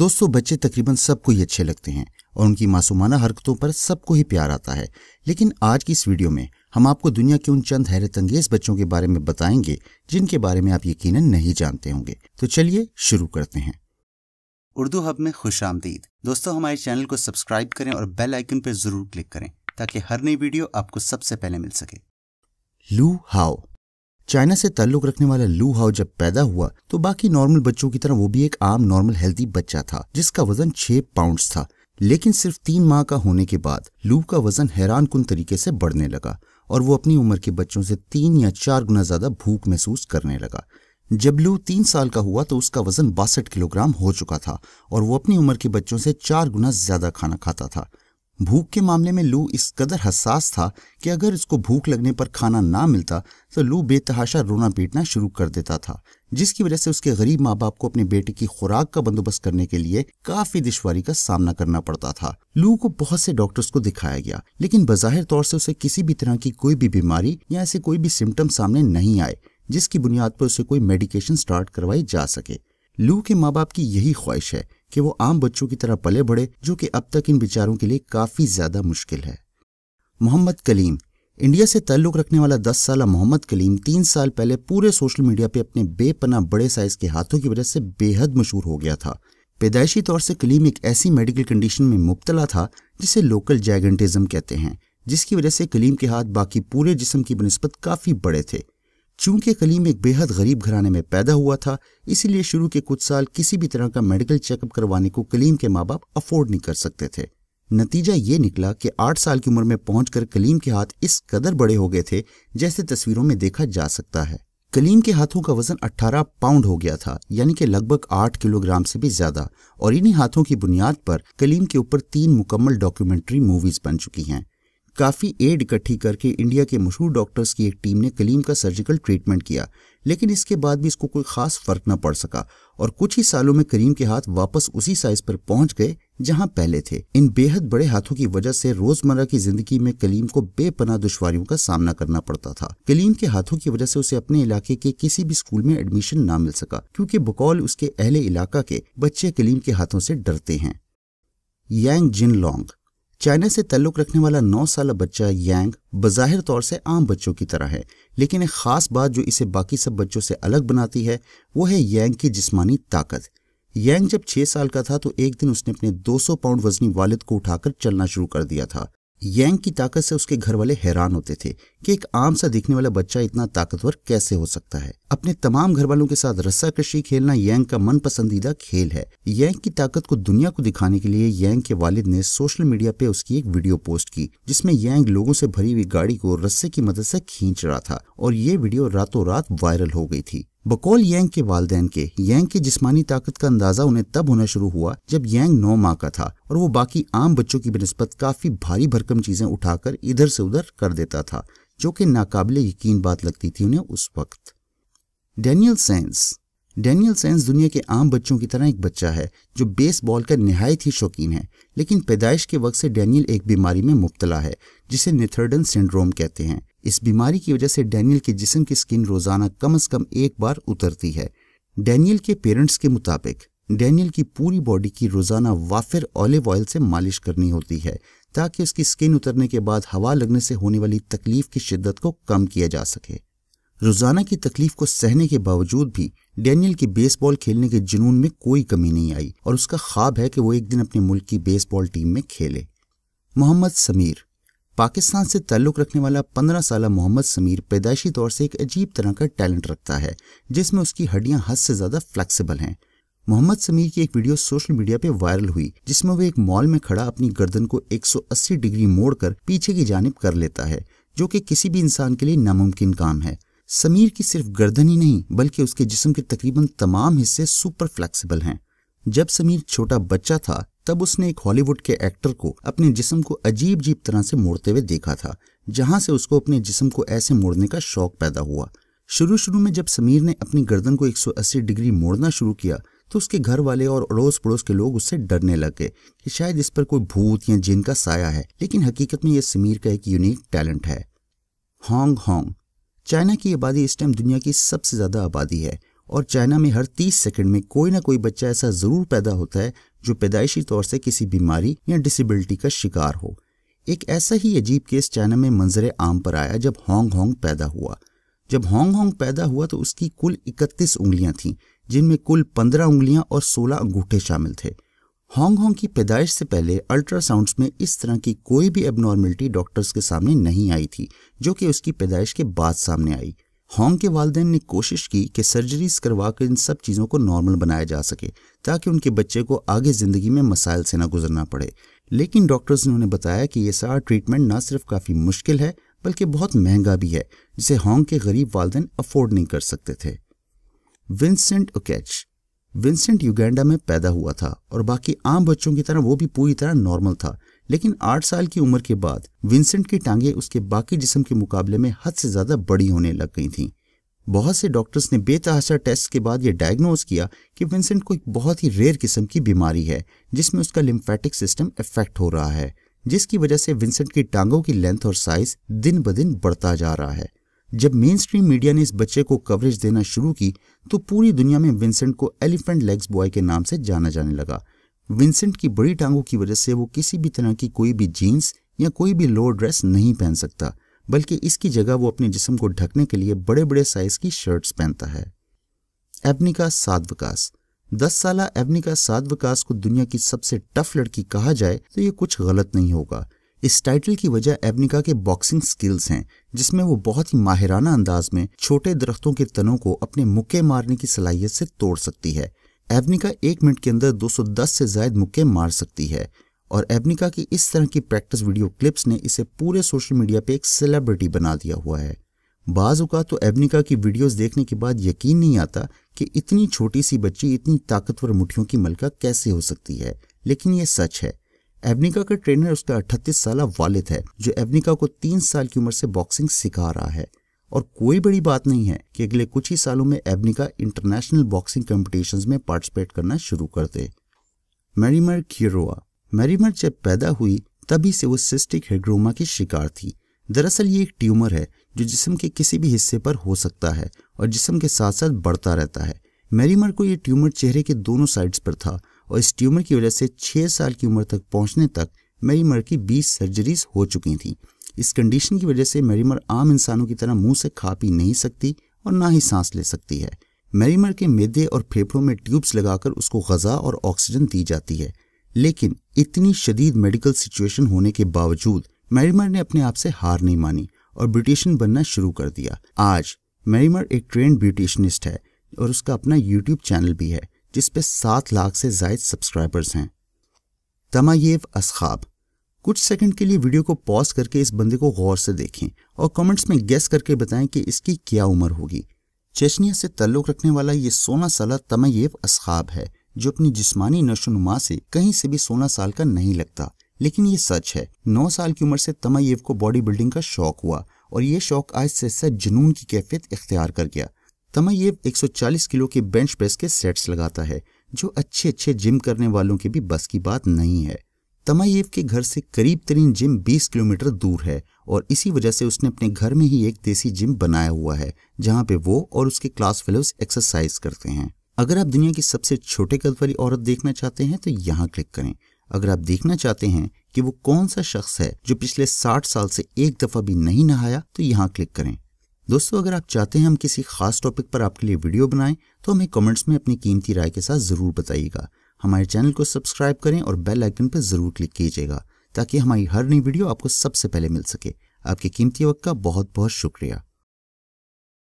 दोस्तों बच्चे तकरीबन सबको ही अच्छे लगते हैं और उनकी मासूमाना हरकतों पर सबको ही प्यार आता है लेकिन आज की इस वीडियो में हम आपको दुनिया के उन चंद हैरत अंगेज बच्चों के बारे में बताएंगे जिनके बारे में आप यकीन नहीं जानते होंगे तो चलिए शुरू करते हैं उर्दू हब में खुश आमदीद दोस्तों हमारे चैनल को सब्सक्राइब करें और बेल आइकन पर जरूर क्लिक करें ताकि हर नई वीडियो आपको सबसे पहले मिल सके लू हाओ चाइना से ताल्लुक रखने वाला लू हाउ जब पैदा हुआ तो बाकी नॉर्मल बच्चों की तरह वो भी एक आम नॉर्मल हेल्थी बच्चा था जिसका वजन छह पाउंड था लेकिन सिर्फ तीन माह का होने के बाद लू का वजन हैरान कन तरीके से बढ़ने लगा और वो अपनी उम्र के बच्चों से तीन या चार गुना ज्यादा भूख महसूस करने लगा जब लू तीन साल का हुआ तो उसका वजन बासठ किलोग्राम हो चुका था और वो अपनी उम्र के बच्चों से चार गुना ज्यादा खाना खाता था भूख के मामले में लू इस कदर हसास था कि अगर इसको भूख लगने पर खाना ना मिलता तो लू बेतहाशा रोना पीटना शुरू कर देता था जिसकी वजह से उसके गरीब माँ बाप को अपने बेटे की खुराक का बंदोबस्त करने के लिए काफी दुश्वारी का सामना करना पड़ता था लू को बहुत से डॉक्टर्स को दिखाया गया लेकिन बाहर तौर से उसे किसी भी तरह की कोई भी बीमारी या ऐसे कोई भी सिम्टम सामने नहीं आए जिसकी बुनियाद पर उसे कोई मेडिकेशन स्टार्ट करवाई जा सके लू के माँ बाप की यही ख्वाहिश है कि वो आम बच्चों की तरह पले बढ़े जो कि अब तक इन बिचारों के लिए काफ़ी ज़्यादा मुश्किल है मोहम्मद कलीम इंडिया से ताल्लुक़ रखने वाला दस साल मोहम्मद कलीम तीन साल पहले पूरे सोशल मीडिया पे अपने बेपना बड़े साइज के हाथों की वजह से बेहद मशहूर हो गया था पैदायशी तौर से कलीम एक ऐसी मेडिकल कंडीशन में मुबतला था जिसे लोकल जैगेंटिज्म कहते हैं जिसकी वजह से कलीम के हाथ बाकी पूरे जिसम की बनस्बत काफ़ी बड़े थे चूंकि कलीम एक बेहद गरीब घराने में पैदा हुआ था इसीलिए शुरू के कुछ साल किसी भी तरह का मेडिकल चेकअप करवाने को कलीम के माँ बाप अफोर्ड नहीं कर सकते थे नतीजा ये निकला कि आठ साल की उम्र में पहुंचकर कलीम के हाथ इस कदर बड़े हो गए थे जैसे तस्वीरों में देखा जा सकता है कलीम के हाथों का वजन 18 पाउंड हो गया था यानी कि लगभग 8 किलोग्राम से भी ज्यादा और इन्हीं हाथों की बुनियाद पर कलीम के ऊपर तीन मुकम्मल डॉक्यूमेंट्री मूवीज बन चुकी हैं काफ़ी एड इकट्ठी करके इंडिया के मशहूर डॉक्टर्स की एक टीम ने कलीम का सर्जिकल ट्रीटमेंट किया लेकिन इसके बाद भी इसको कोई ख़ास फ़र्क न पड़ सका और कुछ ही सालों में करीम के हाथ वापस उसी साइज़ पर पहुंच गए जहां पहले थे इन बेहद बड़े हाथों की वजह से रोजमर्रा की जिंदगी में कलीम को बेपना दुश्वारियों का सामना करना पड़ता था कलीम के हाथों की वजह से उसे अपने इलाके के किसी भी स्कूल में एडमिशन ना मिल सका क्योंकि बकौल उसके अहले इलाका के बच्चे कलीम के हाथों से डरते हैं यांग जिन लॉन्ग चाइना से ताल्लुक रखने वाला नौ साल बच्चा यांग बाहिर तौर से आम बच्चों की तरह है लेकिन एक ख़ास बात जो इसे बाकी सब बच्चों से अलग बनाती है वो है यांग की जिस्मानी ताकत यांग जब छह साल का था तो एक दिन उसने अपने 200 पाउंड वजनी वालिद को उठाकर चलना शुरू कर दिया था यैंग की ताकत से उसके घर वाले हैरान होते थे कि एक आम सा दिखने वाला बच्चा इतना ताकतवर कैसे हो सकता है अपने तमाम घर वालों के साथ रस्सा कशी खेलना यैंग का मन पसंदीदा खेल है यैंग की ताकत को दुनिया को दिखाने के लिए यैंग के वालिद ने सोशल मीडिया पे उसकी एक वीडियो पोस्ट की जिसमें यैंग लोगों से भरी हुई गाड़ी को रस्से की मदद से खींच रहा था और ये वीडियो रातों रात वायरल हो गई थी बकौल यंग के वालदेन के यंग की जिस्मानी ताकत का अंदाज़ा उन्हें तब होना शुरू हुआ जब यंग नौ माह का था और वो बाकी आम बच्चों की बनस्बत काफ़ी भारी भरकम चीज़ें उठाकर इधर से उधर कर देता था जो कि नाकाबिल यकीन बात लगती थी उन्हें उस वक्त डेनियल सेंस डेनियल सेंस दुनिया के आम बच्चों की तरह एक बच्चा है जो बेसबॉल का नहायत ही शौकीन है लेकिन पैदाइश के वक्त से डेनियल एक बीमारी में मुबतला है जिसे निथर्डन सिंड्रोम कहते हैं इस बीमारी की वजह से डैनियल के जिसम की स्किन रोज़ाना कम अज़ कम एक बार उतरती है डैनियल के पेरेंट्स के मुताबिक डैनियल की पूरी बॉडी की रोज़ाना वाफिर ऑलिव ऑयल से मालिश करनी होती है ताकि उसकी स्किन उतरने के बाद हवा लगने से होने वाली तकलीफ की शिद्दत को कम किया जा सके रोज़ाना की तकलीफ को सहने के बावजूद भी डैनियल की बेसबॉल खेलने के जुनून में कोई कमी नहीं आई और उसका ख्वाब है कि वो एक दिन अपने मुल्क की बेसबॉल टीम में खेले मोहम्मद समीर पाकिस्तान से ताल्लुक़ रखने वाला पंद्रह साल मोहम्मद समीर पैदाइशी तौर से एक अजीब तरह का टैलेंट रखता है जिसमें उसकी हड्डियां हद से ज़्यादा फ्लेक्सिबल हैं मोहम्मद समीर की एक वीडियो सोशल मीडिया पे वायरल हुई जिसमें वो एक मॉल में खड़ा अपनी गर्दन को 180 डिग्री मोड़कर पीछे की जानब कर लेता है जो कि किसी भी इंसान के लिए नामुमकिन काम है समीर की सिर्फ गर्दन ही नहीं बल्कि उसके जिसम के तकरीबन तमाम हिस्से सुपर फ्लैक्सीबल हैं जब समीर छोटा बच्चा था तब उसने एक हॉलीवुड के एक्टर को अपने जिस्म को अजीब जीब तरह से मोड़ते हुए देखा था जहां से उसको अपने जिस्म को ऐसे मोड़ने का शौक पैदा हुआ शुरू शुरू में जब समीर ने अपनी गर्दन को 180 डिग्री मोड़ना शुरू किया तो उसके घर वाले और अड़ोस पड़ोस के लोग उससे डरने लग गए कि शायद इस पर कोई भूत या जिन का साया है लेकिन हकीकत में यह समीर का एक यूनिक टैलेंट है हांग हांग चाइना की आबादी इस टाइम दुनिया की सबसे ज़्यादा आबादी है और चाइना में हर 30 सेकंड में कोई ना कोई बच्चा ऐसा ज़रूर पैदा होता है जो पैदाइशी तौर से किसी बीमारी या डिसेबिलिटी का शिकार हो एक ऐसा ही अजीब केस चाइना में मंजर आम पर आया जब हॉन्ग हॉन्ग पैदा हुआ जब हॉन्ग होंग पैदा हुआ तो उसकी कुल 31 उंगलियां थीं जिनमें कुल 15 उंगलियां और 16 अंगूठे शामिल थे हॉन्ग होंग की पैदाइश से पहले अल्ट्रासाउंड्स में इस तरह की कोई भी एबनॉर्मिलिटी डॉक्टर्स के सामने नहीं आई थी जो कि उसकी पैदाइश के बाद सामने आई हॉन्ग के वालदेन ने कोशिश की कि सर्जरीज करवा कर इन सब चीज़ों को नॉर्मल बनाया जा सके ताकि उनके बच्चे को आगे ज़िंदगी में मसाइल से ना गुजरना पड़े लेकिन डॉक्टर्स ने उन्हें बताया कि ये सारा ट्रीटमेंट ना सिर्फ काफ़ी मुश्किल है बल्कि बहुत महंगा भी है जिसे हॉन्ग के गरीब वालदेन अफोर्ड नहीं कर सकते थे विंसेंट ओकेच विंसेंट युगेंडा में पैदा हुआ था और बाकी आम बच्चों की तरह वो भी पूरी तरह नॉर्मल था लेकिन आठ साल की उम्र के बाद विंसेंट की टांगे उसके बाकी जिस्म के मुकाबले में हद से ज़्यादा बड़ी होने लग गई थीं बहुत से डॉक्टर्स ने बेतहाशा टेस्ट के बाद यह डायग्नोज किया कि विंसेंट को एक बहुत ही रेयर किस्म की बीमारी है जिसमें उसका लिम्फेटिक सिस्टम इफेक्ट हो रहा है जिसकी वजह से विंसेंट की टांगों की लेंथ और साइज दिन ब दिन बढ़ता जा रहा है जब मेन स्ट्रीम मीडिया ने इस बच्चे को कवरेज देना शुरू की तो पूरी दुनिया में विंसेंट को एलिफेंट लेग्स बॉय के नाम से जाना जाने लगा विंसेंट की बड़ी टांगों की वजह से वो किसी भी तरह की कोई भी जीन्स या कोई भी लोअर ड्रेस नहीं पहन सकता बल्कि इसकी जगह वो अपने जिसम को ढकने के लिए बड़े बड़े साइज की शर्ट्स पहनता है एबनिका साधविकास दस साल एवनिका साधविकास को दुनिया की सबसे टफ लड़की कहा जाए तो ये कुछ गलत नहीं होगा इस टाइटल की वजह एबनिका के बॉक्सिंग स्किल्स हैं जिसमें वो बहुत ही माहिराना अंदाज में छोटे दरख्तों के तनों को अपने मुक्के मारने की सलाहियत से तोड़ सकती है एवनिका एक मिनट के अंदर 210 से ज्यादा मुक्के मार सकती है और एवनिका की इस तरह की प्रैक्टिस वीडियो क्लिप्स ने इसे पूरे सोशल मीडिया पे एक सेलिब्रिटी बना दिया हुआ है बाज़ात तो एवनिका की वीडियोस देखने के बाद यकीन नहीं आता कि इतनी छोटी सी बच्ची इतनी ताकतवर मुठियों की मलका कैसे हो सकती है लेकिन यह सच है एवनिका का ट्रेनर उसका अठतीस साल वालिद है जो एवनिका को तीन साल की उम्र से बॉक्सिंग सिखा रहा है और कोई बड़ी बात नहीं है कि अगले कुछ ही सालों में एबनिका इंटरनेशनल बॉक्सिंग कॉम्पिटिशन में पार्टिसिपेट करना शुरू कर दे मैरीमर क्यूरोआ मैरीमर जब पैदा हुई तभी से वो सिस्टिक हेड्रोमा की शिकार थी दरअसल ये एक ट्यूमर है जो जिसम के किसी भी हिस्से पर हो सकता है और जिसम के साथ साथ बढ़ता रहता है मैरीमर को ये ट्यूमर चेहरे के दोनों साइड्स पर था और इस ट्यूमर की वजह से छह साल की उम्र तक पहुंचने तक मैरीमर की बीस सर्जरीज हो चुकी थी इस कंडीशन की वजह से मेरीमर आम इंसानों की तरह मुंह से खा पी नहीं सकती और ना ही सांस ले सकती है मेरीमर के मेदे और फेफड़ों में ट्यूब्स लगाकर उसको गजा और ऑक्सीजन दी जाती है लेकिन इतनी शदीद मेडिकल सिचुएशन होने के बावजूद मेरीमर ने अपने आप से हार नहीं मानी और ब्यूटिशियन बनना शुरू कर दिया आज मेरीमर एक ट्रेंड ब्यूटिशनिस्ट है और उसका अपना यूट्यूब चैनल भी है जिसपे सात लाख से जायद सब्सक्राइबर्स हैं तमायेव असखाब कुछ सेकंड के लिए वीडियो को पॉज करके इस बंदे को गौर से देखें और कमेंट्स में गेस करके बताएं कि इसकी क्या उम्र होगी चेचनिया से तल्लुक रखने वाला ये सोलह साल तमयेब असखाब है जो अपनी जिस्मानी नुमा से कहीं से भी सोलह साल का नहीं लगता लेकिन ये सच है नौ साल की उम्र से तमयेब को बॉडी बिल्डिंग का शौक हुआ और ये शौक आज से सच जुनून की कैफियत इख्तियार कर गया सौ 140 किलो के बेंच प्रेस के सेट्स लगाता है जो अच्छे अच्छे जिम करने वालों के भी बस की बात नहीं है तमायेव के घर से करीब तरीन जिम 20 किलोमीटर दूर है और इसी वजह से उसने अपने घर में ही एक देसी जिम बनाया हुआ है जहाँ पे वो और उसके क्लास फेलोज एक्सरसाइज करते हैं अगर आप दुनिया की सबसे छोटे कद वाली औरत देखना चाहते हैं तो यहाँ क्लिक करें अगर आप देखना चाहते हैं कि वो कौन सा शख्स है जो पिछले साठ साल से एक दफ़ा भी नहीं नहाया तो यहाँ क्लिक करें दोस्तों अगर आप चाहते हैं हम किसी खास टॉपिक पर आपके लिए वीडियो बनाएं तो हमें कमेंट्स में अपनी कीमती राय के साथ ज़रूर बताइएगा हमारे चैनल को सब्सक्राइब करें और बेल आइकन पर ज़रूर क्लिक कीजिएगा ताकि हमारी हर नई वीडियो आपको सबसे पहले मिल सके आपके कीमती वक्त का बहुत बहुत शुक्रिया